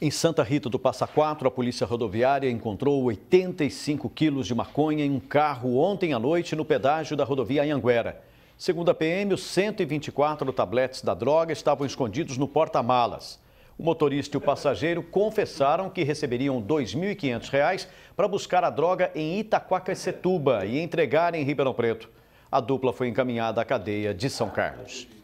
Em Santa Rita do Passa Quatro, a Polícia Rodoviária encontrou 85 quilos de maconha em um carro ontem à noite no pedágio da rodovia Anhanguera. Segundo a PM, os 124 tabletes da droga estavam escondidos no porta-malas. O motorista e o passageiro confessaram que receberiam R$ 2.500 para buscar a droga em Itaquacacetuba e entregar em Ribeirão Preto. A dupla foi encaminhada à cadeia de São Carlos.